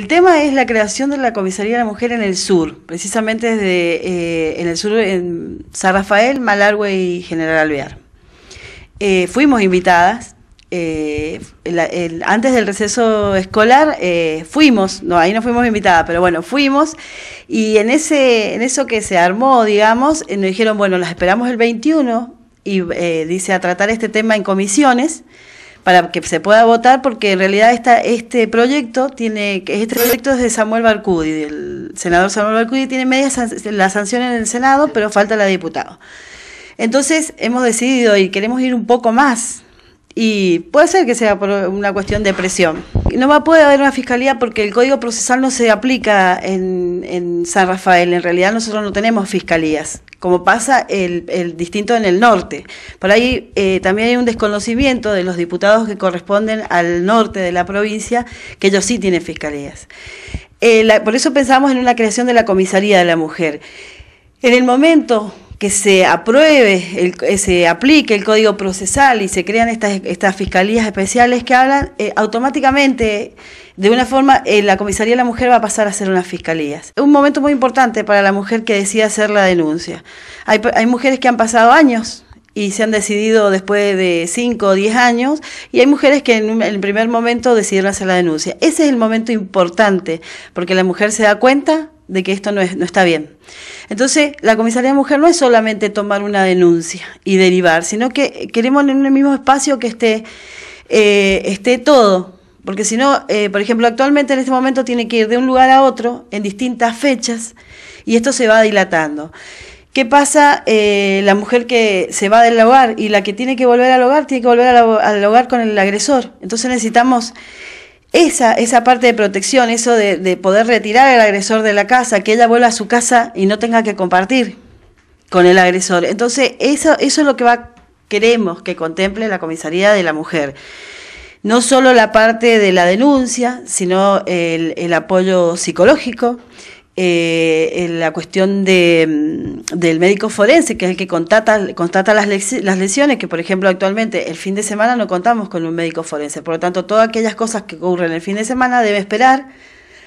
El tema es la creación de la Comisaría de la Mujer en el sur, precisamente desde eh, en el sur, en San Rafael, Malargue y General Alvear. Eh, fuimos invitadas, eh, antes del receso escolar fuimos, no, ahí no fuimos invitadas, pero bueno, fuimos y en, ese, en eso que se armó, digamos, nos dijeron, bueno, las esperamos el 21 y dice a tratar este tema en comisiones para que se pueda votar, porque en realidad esta, este proyecto tiene, este proyecto es de Samuel Barcudi, del senador Samuel Barcudi, tiene media la sanción en el Senado, pero falta la diputada, Entonces hemos decidido y queremos ir un poco más y puede ser que sea por una cuestión de presión. No va a poder haber una fiscalía porque el código procesal no se aplica en, San Rafael. En realidad nosotros no tenemos fiscalías, como pasa el, el distinto en el norte. Por ahí eh, también hay un desconocimiento de los diputados que corresponden al norte de la provincia, que ellos sí tienen fiscalías. Eh, por eso pensamos en una creación de la comisaría de la mujer. En el momento que se apruebe, eh, se aplique el código procesal y se crean estas, estas fiscalías especiales que hablan, eh, automáticamente, de una forma, eh, la comisaría de la mujer va a pasar a ser unas fiscalías. Es Un momento muy importante para la mujer que decide hacer la denuncia. Hay, hay mujeres que han pasado años y se han decidido después de 5 o 10 años, y hay mujeres que en el primer momento decidieron hacer la denuncia. Ese es el momento importante, porque la mujer se da cuenta de que esto no, está bien. Entonces, la comisaría de mujer no es solamente tomar una denuncia y derivar, sino que queremos en el mismo espacio que esté, eh, esté todo. Porque si no, eh, por ejemplo, actualmente en este momento tiene que ir de un lugar a otro en distintas fechas y esto se va dilatando. ¿Qué pasa? Eh, la mujer que se va del hogar y la que tiene que volver al hogar, tiene que volver al hogar con el agresor. Entonces necesitamos esa, esa parte de protección, eso de, poder retirar al agresor de la casa, que ella vuelva a su casa y no tenga que compartir con el agresor. Entonces, eso, eso es lo que va, queremos que contemple la comisaría de la mujer. No solo la parte de la denuncia, sino el, el apoyo psicológico, eh, la cuestión de, mm, del médico forense, que es el que contata, constata las, lesiones, que por ejemplo actualmente el fin de semana no contamos con un médico forense, por lo tanto todas aquellas cosas que ocurren el fin de semana debe esperar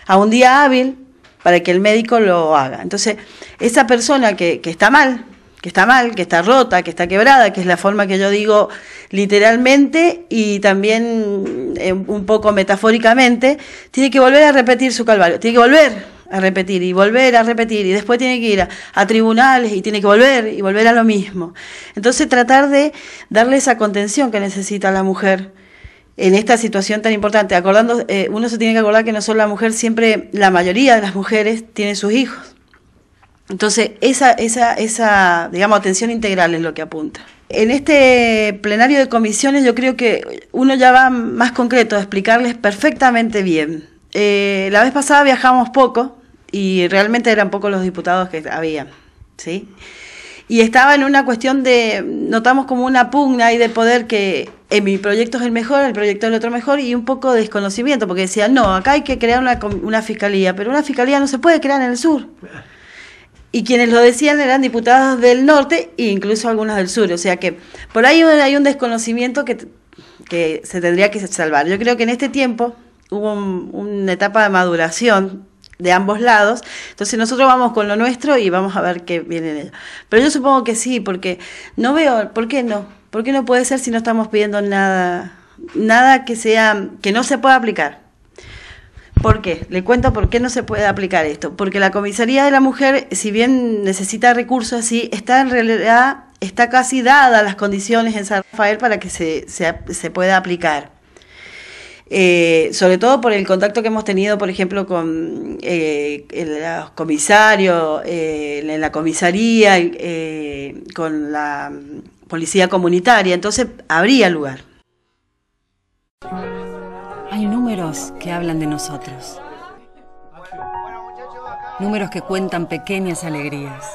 a un día hábil para que el médico lo haga. Entonces, esa persona que, está mal, que está mal, que está rota, que está quebrada, que es la forma que yo digo literalmente y también mm, eh, un poco metafóricamente, tiene que volver a repetir su calvario, tiene que volver a repetir y volver a repetir y después tiene que ir a, tribunales y tiene que volver y volver a lo mismo. Entonces tratar de darle esa contención que necesita la mujer en esta situación tan importante. Acordando, eh, uno se tiene que acordar que no solo la mujer, siempre la mayoría de las mujeres ...tienen sus hijos. Entonces, esa, esa, esa, digamos, atención integral es lo que apunta. En este plenario de comisiones yo creo que uno ya va más concreto a explicarles perfectamente bien. Eh, la vez pasada viajamos poco, y realmente eran pocos los diputados que había, ¿sí? Y estaba en una cuestión de, notamos como una pugna y de poder que en mi proyecto es el mejor, el proyecto es el otro mejor y un poco de desconocimiento, porque decían, no, acá hay que crear una, una fiscalía, pero una fiscalía no se puede crear en el sur. Y quienes lo decían eran diputados del norte e incluso algunos del sur, o sea que por ahí hay un desconocimiento que, que se tendría que salvar. Yo creo que en este tiempo hubo una etapa de maduración de ambos lados. Entonces nosotros vamos con lo nuestro y vamos a ver qué viene de Pero yo supongo que sí, porque no veo, ¿por qué no? ¿Por qué no puede ser si no estamos pidiendo nada, nada que sea, que no se pueda aplicar? ¿Por qué? Le cuento por qué no se puede aplicar esto. Porque la comisaría de la mujer, si bien necesita recursos así, está en realidad, está casi dada las condiciones en San Rafael para que se, se pueda aplicar. Eh, sobre todo por el contacto que hemos tenido, por ejemplo, con eh, los comisarios, eh, en la comisaría, con la policía comunitaria, entonces habría lugar. Hay números que hablan de nosotros, números que cuentan pequeñas alegrías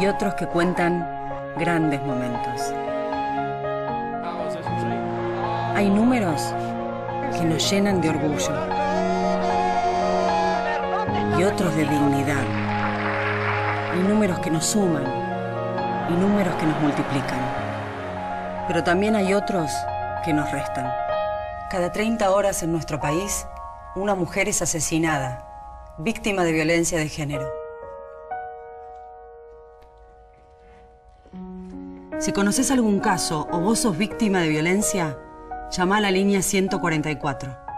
y otros que cuentan grandes momentos hay números que nos llenan de orgullo y otros de dignidad. Y números que nos suman y números que nos multiplican. Pero también hay otros que nos restan. Cada 30 horas en nuestro país, una mujer es asesinada, víctima de violencia de género. Si conoces algún caso o vos sos víctima de violencia, Llama a la línea 144.